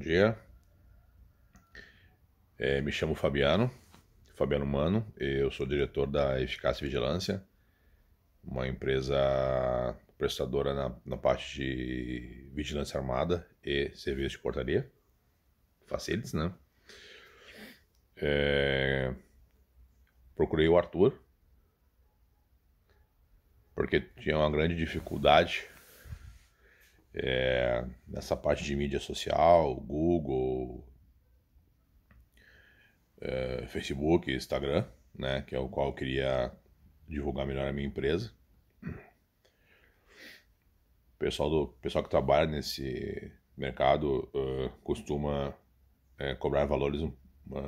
dia. É, me chamo Fabiano, Fabiano Mano, eu sou diretor da Eficácia Vigilância, uma empresa prestadora na, na parte de vigilância armada e serviço de portaria. Facilities, né? É, procurei o Arthur, porque tinha uma grande dificuldade é, nessa parte de mídia social, Google, é, Facebook, Instagram, né, que é o qual eu queria divulgar melhor a minha empresa. O pessoal, do, pessoal que trabalha nesse mercado uh, costuma é, cobrar valores um,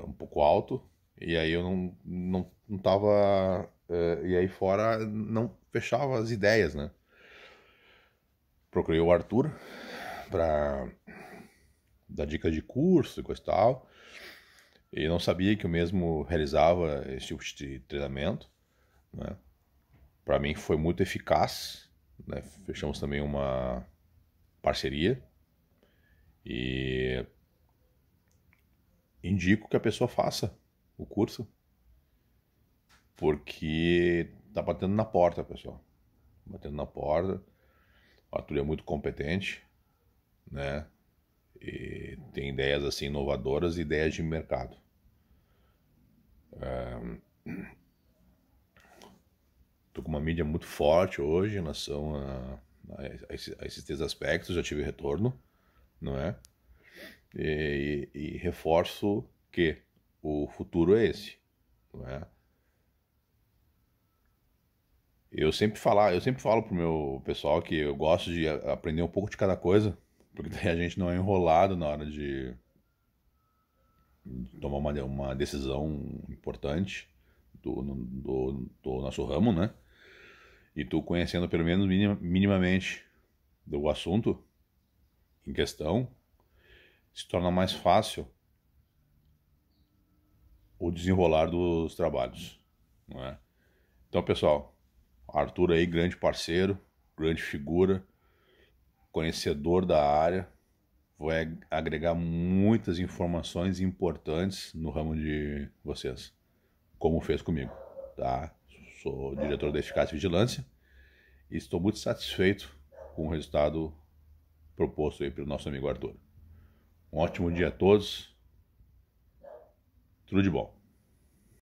um, pouco alto e aí eu não, não, não tava... Uh, e aí fora não fechava as ideias, né? procurei o Arthur para dar dicas de curso e coisa e tal. E não sabia que o mesmo realizava esse tipo de treinamento. Né? Para mim foi muito eficaz. Né? Fechamos também uma parceria. E indico que a pessoa faça o curso. Porque tá batendo na porta, pessoal. Batendo na porta. O Arthur é muito competente, né? E tem ideias assim inovadoras, ideias de mercado. É... Tô com uma mídia muito forte hoje em relação a, a, a esses três aspectos, já tive retorno, não é? E, e, e reforço que o futuro é esse, não é? Eu sempre falar, eu sempre falo pro meu pessoal que eu gosto de aprender um pouco de cada coisa, porque daí a gente não é enrolado na hora de tomar uma, uma decisão importante do, do, do nosso ramo, né? E tu conhecendo pelo menos minim, minimamente do assunto em questão, se torna mais fácil o desenrolar dos trabalhos, não é? Então, pessoal, Arthur aí, grande parceiro, grande figura, conhecedor da área, vai agregar muitas informações importantes no ramo de vocês, como fez comigo, tá? Sou diretor da Eficácia e Vigilância e estou muito satisfeito com o resultado proposto aí pelo nosso amigo Arthur. Um ótimo dia a todos. Tudo de bom.